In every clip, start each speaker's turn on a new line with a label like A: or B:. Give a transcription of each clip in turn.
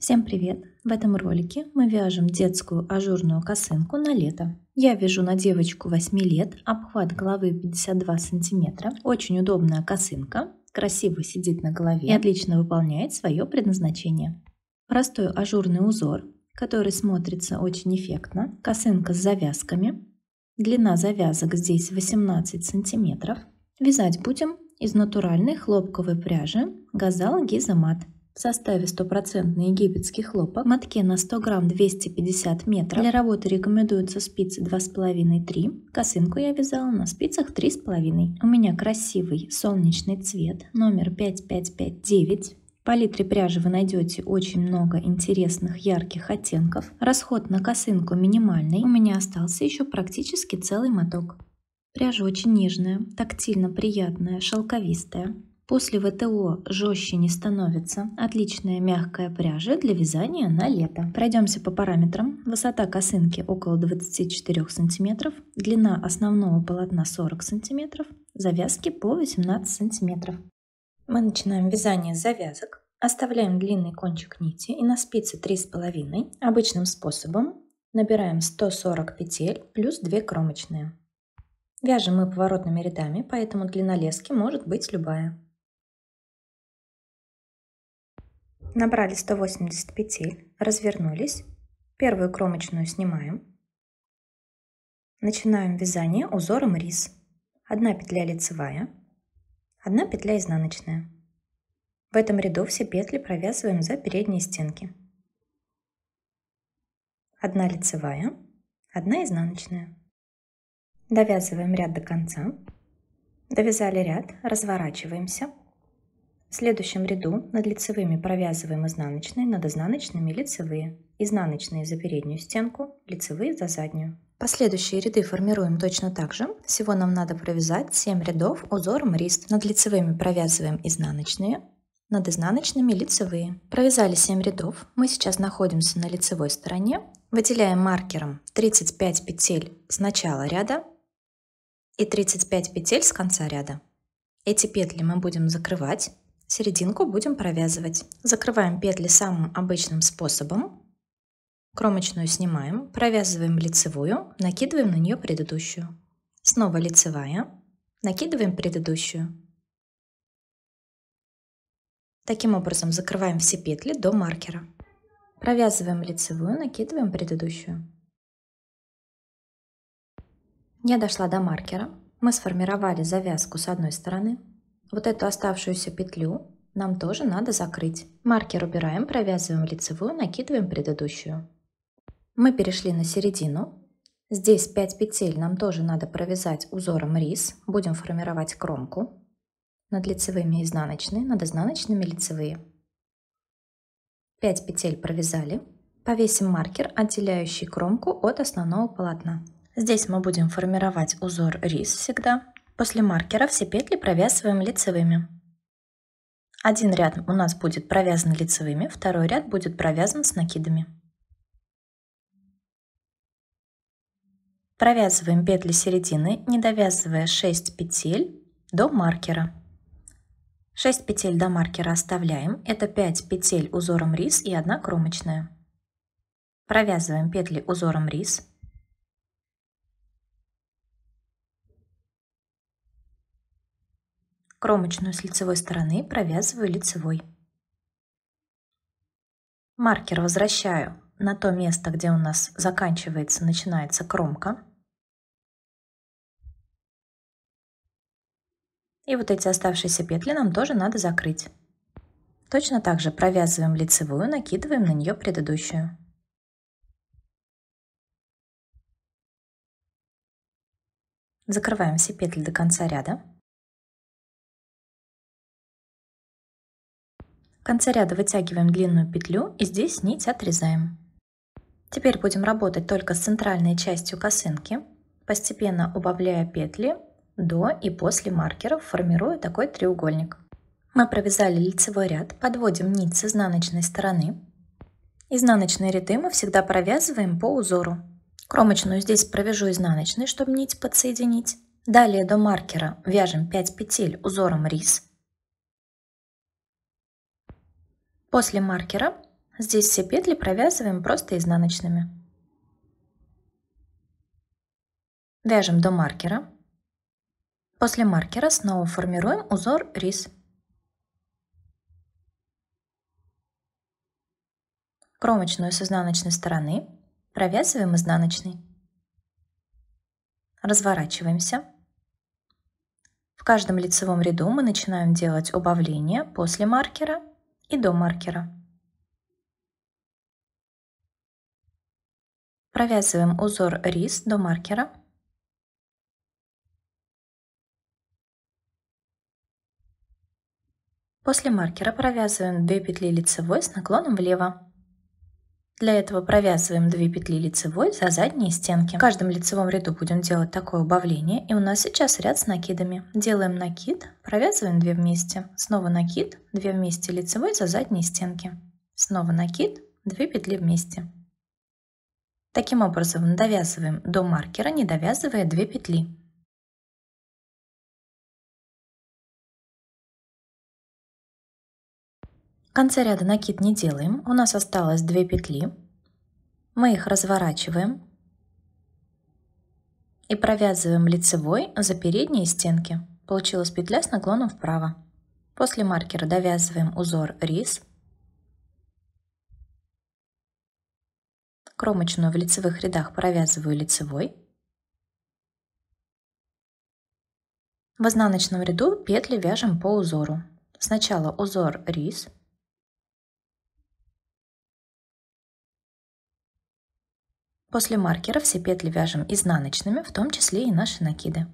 A: Всем привет! В этом ролике мы вяжем детскую ажурную косынку на лето. Я вяжу на девочку 8 лет, обхват головы 52 сантиметра, очень удобная косынка, красиво сидит на голове и отлично выполняет свое предназначение. Простой ажурный узор, который смотрится очень эффектно, косынка с завязками, длина завязок здесь 18 сантиметров. Вязать будем из натуральной хлопковой пряжи «Газал Гизомат» в составе стопроцентный египетский хлопок, мотке на 100 грамм 250 метров. Для работы рекомендуются спицы 2,5-3, косынку я вязала на спицах 3,5. У меня красивый солнечный цвет, номер 5559. В палитре пряжи вы найдете очень много интересных ярких оттенков. Расход на косынку минимальный, у меня остался еще практически целый моток. Пряжа очень нежная, тактильно приятная, шелковистая. После ВТО жестче не становится. Отличная мягкая пряжа для вязания на лето. Пройдемся по параметрам. Высота косынки около 24 см, длина основного полотна 40 см, завязки по 18 см. Мы начинаем вязание завязок. Оставляем длинный кончик нити и на спице 3,5 обычным способом набираем 140 петель плюс 2 кромочные. Вяжем мы поворотными рядами, поэтому длина лески может быть любая. Набрали 180 петель, развернулись. Первую кромочную снимаем. Начинаем вязание узором рис. Одна петля лицевая, одна петля изнаночная. В этом ряду все петли провязываем за передние стенки. Одна лицевая, одна изнаночная. Довязываем ряд до конца. Довязали ряд, разворачиваемся следующем ряду над лицевыми провязываем изнаночные, над изнаночными лицевые, изнаночные за переднюю стенку, лицевые за заднюю. Последующие ряды формируем точно так же. Всего нам надо провязать 7 рядов узором рист. Над лицевыми провязываем изнаночные, над изнаночными лицевые. Провязали 7 рядов. Мы сейчас находимся на лицевой стороне. Выделяем маркером 35 петель с начала ряда и 35 петель с конца ряда. Эти петли мы будем закрывать Серединку будем провязывать. Закрываем петли самым обычным способом. Кромочную снимаем, провязываем лицевую, накидываем на нее предыдущую. Снова лицевая, накидываем предыдущую. Таким образом закрываем все петли до маркера. Провязываем лицевую, накидываем предыдущую. Я дошла до маркера. Мы сформировали завязку с одной стороны, вот эту оставшуюся петлю нам тоже надо закрыть. Маркер убираем, провязываем лицевую, накидываем предыдущую. Мы перешли на середину. Здесь 5 петель нам тоже надо провязать узором рис. Будем формировать кромку. Над лицевыми изнаночные, над изнаночными лицевые. 5 петель провязали. Повесим маркер, отделяющий кромку от основного полотна. Здесь мы будем формировать узор рис всегда. После маркера все петли провязываем лицевыми. Один ряд у нас будет провязан лицевыми, второй ряд будет провязан с накидами. Провязываем петли середины, не довязывая 6 петель до маркера. 6 петель до маркера оставляем, это 5 петель узором рис и 1 кромочная. Провязываем петли узором рис. Кромочную с лицевой стороны провязываю лицевой. Маркер возвращаю на то место, где у нас заканчивается, начинается кромка. И вот эти оставшиеся петли нам тоже надо закрыть. Точно так же провязываем лицевую, накидываем на нее предыдущую. Закрываем все петли до конца ряда. конце ряда вытягиваем длинную петлю и здесь нить отрезаем. Теперь будем работать только с центральной частью косынки, постепенно убавляя петли до и после маркеров, формируя такой треугольник. Мы провязали лицевой ряд, подводим нить с изнаночной стороны. Изнаночные ряды мы всегда провязываем по узору. Кромочную здесь провяжу изнаночной, чтобы нить подсоединить. Далее до маркера вяжем 5 петель узором рис После маркера здесь все петли провязываем просто изнаночными. Вяжем до маркера. После маркера снова формируем узор рис. Кромочную с изнаночной стороны провязываем изнаночной. Разворачиваемся. В каждом лицевом ряду мы начинаем делать убавление после маркера и до маркера. Провязываем узор рис до маркера. После маркера провязываем 2 петли лицевой с наклоном влево. Для этого провязываем 2 петли лицевой за задние стенки. В каждом лицевом ряду будем делать такое убавление, и у нас сейчас ряд с накидами. Делаем накид, провязываем 2 вместе, снова накид, 2 вместе лицевой за задние стенки. Снова накид, 2 петли вместе. Таким образом довязываем до маркера, не довязывая 2 петли. Конца ряда накид не делаем, у нас осталось 2 петли. Мы их разворачиваем и провязываем лицевой за передние стенки. Получилась петля с наклоном вправо. После маркера довязываем узор рис. Кромочную в лицевых рядах провязываю лицевой. В изнаночном ряду петли вяжем по узору. Сначала узор рис, После маркера все петли вяжем изнаночными, в том числе и наши накиды.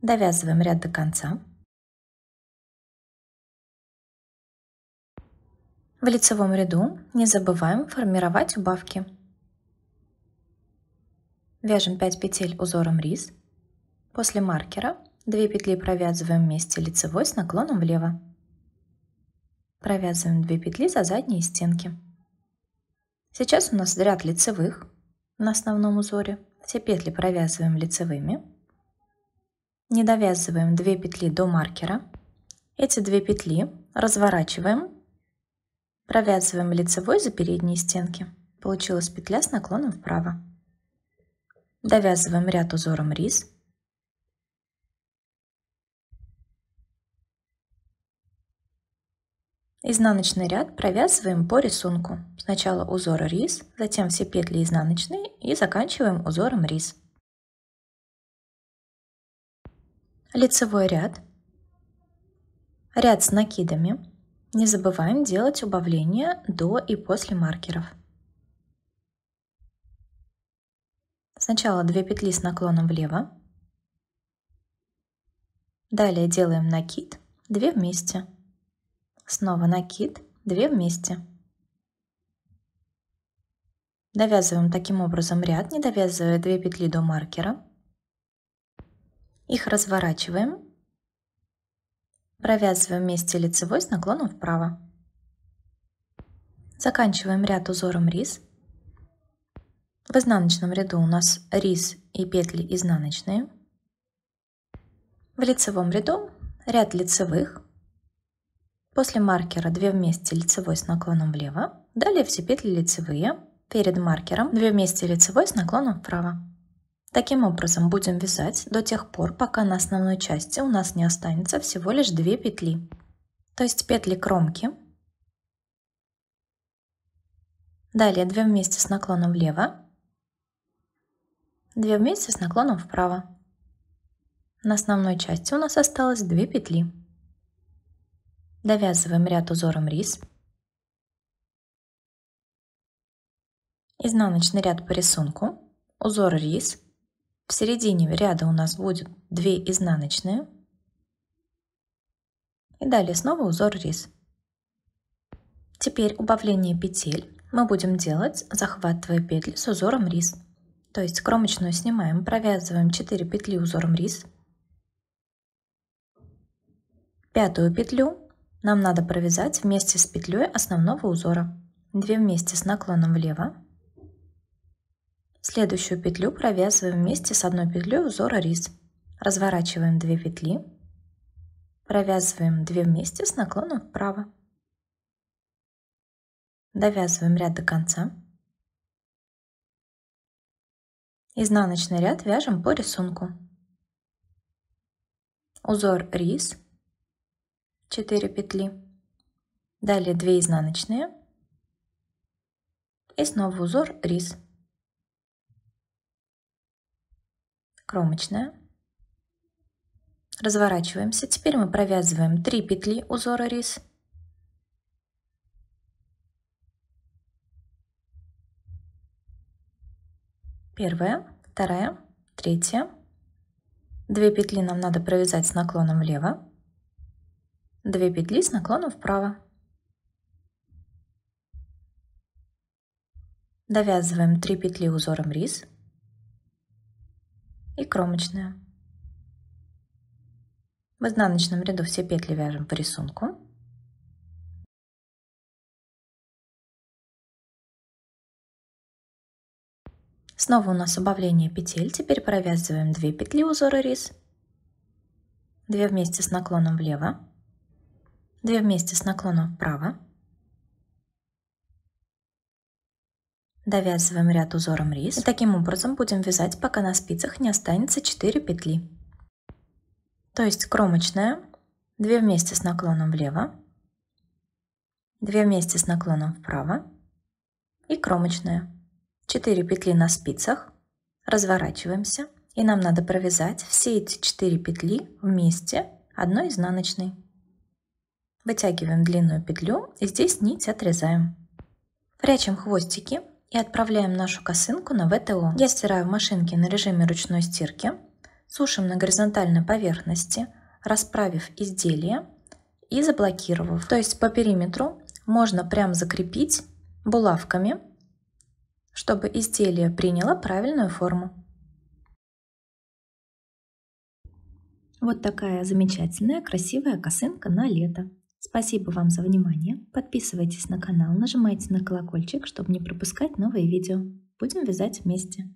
A: Довязываем ряд до конца. В лицевом ряду не забываем формировать убавки. Вяжем 5 петель узором рис. После маркера 2 петли провязываем вместе лицевой с наклоном влево. Провязываем 2 петли за задние стенки. Сейчас у нас ряд лицевых на основном узоре. Все петли провязываем лицевыми. Не довязываем 2 петли до маркера. Эти 2 петли разворачиваем, провязываем лицевой за передние стенки. Получилась петля с наклоном вправо. Довязываем ряд узором рис. Изнаночный ряд провязываем по рисунку. Сначала узор рис, затем все петли изнаночные и заканчиваем узором рис. Лицевой ряд. Ряд с накидами. Не забываем делать убавления до и после маркеров. Сначала 2 петли с наклоном влево. Далее делаем накид, 2 вместе снова накид, 2 вместе. Довязываем таким образом ряд, не довязывая 2 петли до маркера. Их разворачиваем, провязываем вместе лицевой с наклоном вправо. Заканчиваем ряд узором рис. В изнаночном ряду у нас рис и петли изнаночные. В лицевом ряду ряд лицевых, После маркера 2 вместе лицевой с наклоном влево, далее все петли лицевые, перед маркером 2 вместе лицевой с наклоном вправо. Таким образом будем вязать до тех пор, пока на основной части у нас не останется всего лишь 2 петли. То есть петли кромки. Далее 2 вместе с наклоном влево, 2 вместе с наклоном вправо. На основной части у нас осталось 2 петли. Довязываем ряд узором рис. Изнаночный ряд по рисунку. Узор рис. В середине ряда у нас будет 2 изнаночные. И далее снова узор рис. Теперь убавление петель мы будем делать, захватывая петли с узором рис. То есть кромочную снимаем, провязываем 4 петли узором рис, пятую петлю нам надо провязать вместе с петлей основного узора. 2 вместе с наклоном влево. Следующую петлю провязываем вместе с одной петлей узора рис. Разворачиваем 2 петли. Провязываем 2 вместе с наклоном вправо. Довязываем ряд до конца. Изнаночный ряд вяжем по рисунку. Узор рис 4 петли, далее 2 изнаночные и снова узор рис, кромочная. Разворачиваемся. Теперь мы провязываем 3 петли узора рис. Первая, вторая, третья. Две петли нам надо провязать с наклоном влево. 2 петли с наклоном вправо. Довязываем 3 петли узором рис и кромочная. В изнаночном ряду все петли вяжем по рисунку. Снова у нас убавление петель, теперь провязываем 2 петли узора рис, 2 вместе с наклоном влево, 2 вместе с наклоном вправо. Довязываем ряд узором рис. И таким образом будем вязать, пока на спицах не останется 4 петли. То есть кромочная, 2 вместе с наклоном влево, 2 вместе с наклоном вправо и кромочная. 4 петли на спицах, разворачиваемся и нам надо провязать все эти 4 петли вместе одной изнаночной. Вытягиваем длинную петлю и здесь нить отрезаем. Прячем хвостики и отправляем нашу косынку на ВТО. Я стираю в машинке на режиме ручной стирки. Сушим на горизонтальной поверхности, расправив изделие и заблокировав. То есть по периметру можно прям закрепить булавками, чтобы изделие приняло правильную форму. Вот такая замечательная красивая косынка на лето. Спасибо вам за внимание. Подписывайтесь на канал, нажимайте на колокольчик, чтобы не пропускать новые видео. Будем вязать вместе!